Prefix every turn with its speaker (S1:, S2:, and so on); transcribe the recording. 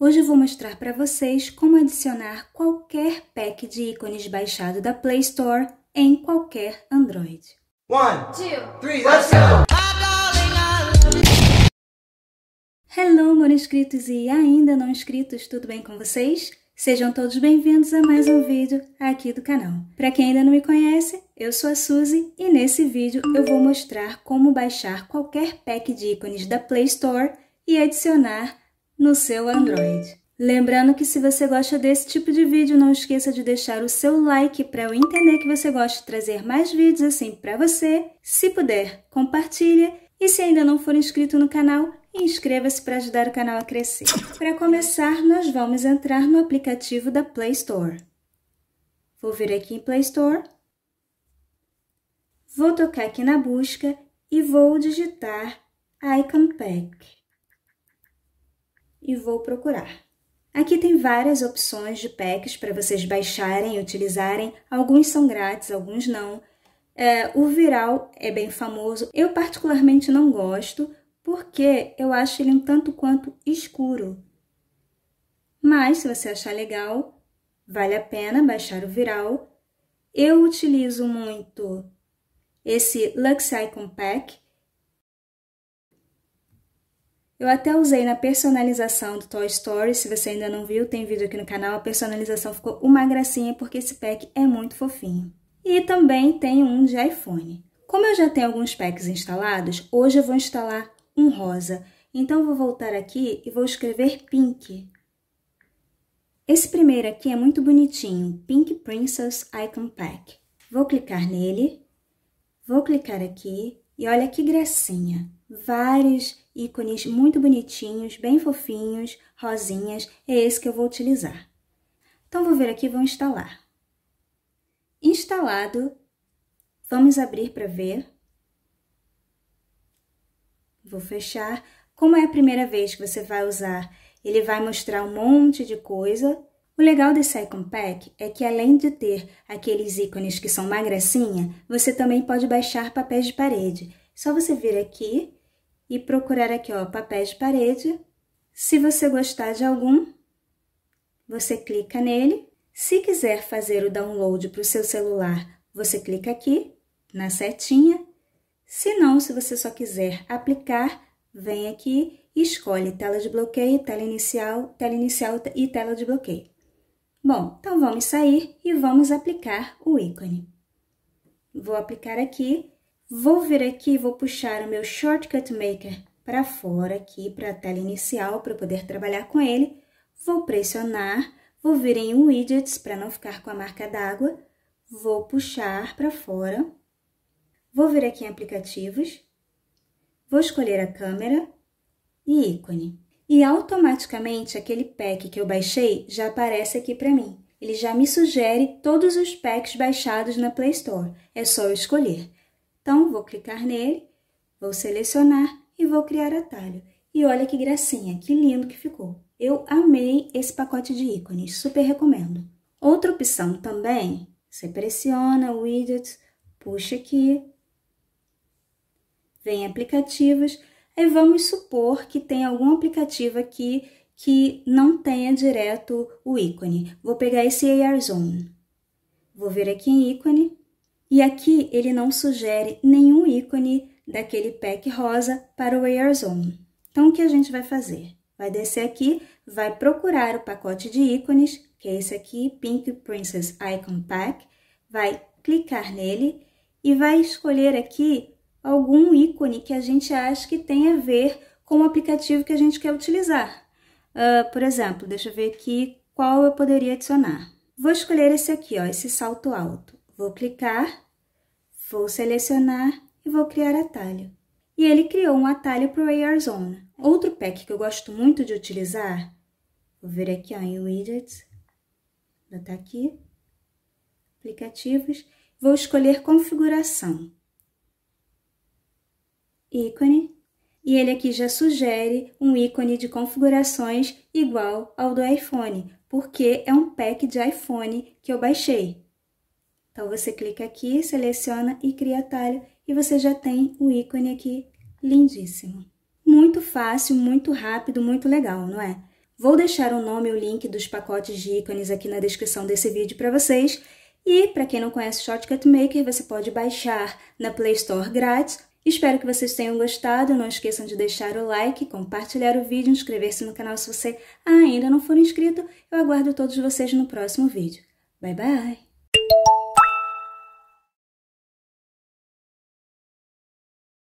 S1: Hoje eu vou mostrar para vocês como adicionar qualquer pack de ícones baixado da Play Store em qualquer Android. One, two, three, let's go! Hello, monoinscritos e ainda não inscritos, tudo bem com vocês? Sejam todos bem-vindos a mais um vídeo aqui do canal. Para quem ainda não me conhece, eu sou a Suzy e nesse vídeo eu vou mostrar como baixar qualquer pack de ícones da Play Store e adicionar no seu Android. Lembrando que se você gosta desse tipo de vídeo, não esqueça de deixar o seu like para eu entender que você gosta de trazer mais vídeos assim para você. Se puder, compartilha e se ainda não for inscrito no canal, inscreva-se para ajudar o canal a crescer. Para começar, nós vamos entrar no aplicativo da Play Store. Vou vir aqui em Play Store, vou tocar aqui na busca e vou digitar Icon Pack e vou procurar. Aqui tem várias opções de packs para vocês baixarem e utilizarem. Alguns são grátis, alguns não. É, o viral é bem famoso. Eu particularmente não gosto porque eu acho ele um tanto quanto escuro. Mas se você achar legal, vale a pena baixar o viral. Eu utilizo muito esse Lux Icon Pack, eu até usei na personalização do Toy Story, se você ainda não viu, tem vídeo aqui no canal, a personalização ficou uma gracinha porque esse pack é muito fofinho. E também tem um de iPhone. Como eu já tenho alguns packs instalados, hoje eu vou instalar um rosa. Então vou voltar aqui e vou escrever Pink. Esse primeiro aqui é muito bonitinho, Pink Princess Icon Pack. Vou clicar nele, vou clicar aqui e olha que gracinha vários ícones muito bonitinhos, bem fofinhos, rosinhas, é esse que eu vou utilizar. Então, vou vir aqui vou instalar. Instalado, vamos abrir para ver. Vou fechar. Como é a primeira vez que você vai usar, ele vai mostrar um monte de coisa. O legal desse Icon Pack é que além de ter aqueles ícones que são uma gracinha, você também pode baixar papéis de parede. Só você vir aqui e procurar aqui, ó, papéis de parede. Se você gostar de algum, você clica nele. Se quiser fazer o download para o seu celular, você clica aqui na setinha. Se não, se você só quiser aplicar, vem aqui e escolhe tela de bloqueio, tela inicial, tela inicial e tela de bloqueio. Bom, então vamos sair e vamos aplicar o ícone. Vou aplicar aqui Vou vir aqui e vou puxar o meu Shortcut Maker para fora aqui, para a tela inicial, para poder trabalhar com ele. Vou pressionar, vou vir em Widgets para não ficar com a marca d'água, vou puxar para fora, vou vir aqui em Aplicativos, vou escolher a câmera e ícone. E automaticamente aquele pack que eu baixei já aparece aqui para mim. Ele já me sugere todos os packs baixados na Play Store, é só eu escolher. Então, vou clicar nele, vou selecionar e vou criar atalho. E olha que gracinha, que lindo que ficou. Eu amei esse pacote de ícones, super recomendo. Outra opção também, você pressiona o widget, puxa aqui, vem aplicativos, aí vamos supor que tem algum aplicativo aqui que não tenha direto o ícone. Vou pegar esse AR Zone, vou vir aqui em ícone, e aqui ele não sugere nenhum ícone daquele pack rosa para o Air Zone. Então, o que a gente vai fazer? Vai descer aqui, vai procurar o pacote de ícones, que é esse aqui, Pink Princess Icon Pack, vai clicar nele e vai escolher aqui algum ícone que a gente acha que tem a ver com o aplicativo que a gente quer utilizar. Uh, por exemplo, deixa eu ver aqui qual eu poderia adicionar. Vou escolher esse aqui, ó, esse salto alto. Vou clicar, vou selecionar e vou criar atalho. E ele criou um atalho para o AR Zone. Outro pack que eu gosto muito de utilizar, vou vir aqui ó, em Widgets, botar tá aqui, aplicativos, vou escolher configuração, ícone, e ele aqui já sugere um ícone de configurações igual ao do iPhone, porque é um pack de iPhone que eu baixei. Então, você clica aqui, seleciona e cria atalho e você já tem o ícone aqui lindíssimo. Muito fácil, muito rápido, muito legal, não é? Vou deixar o nome e o link dos pacotes de ícones aqui na descrição desse vídeo para vocês. E, para quem não conhece Shortcut Maker, você pode baixar na Play Store grátis Espero que vocês tenham gostado. Não esqueçam de deixar o like, compartilhar o vídeo, inscrever-se no canal se você ainda não for inscrito. Eu aguardo todos vocês no próximo vídeo. Bye bye!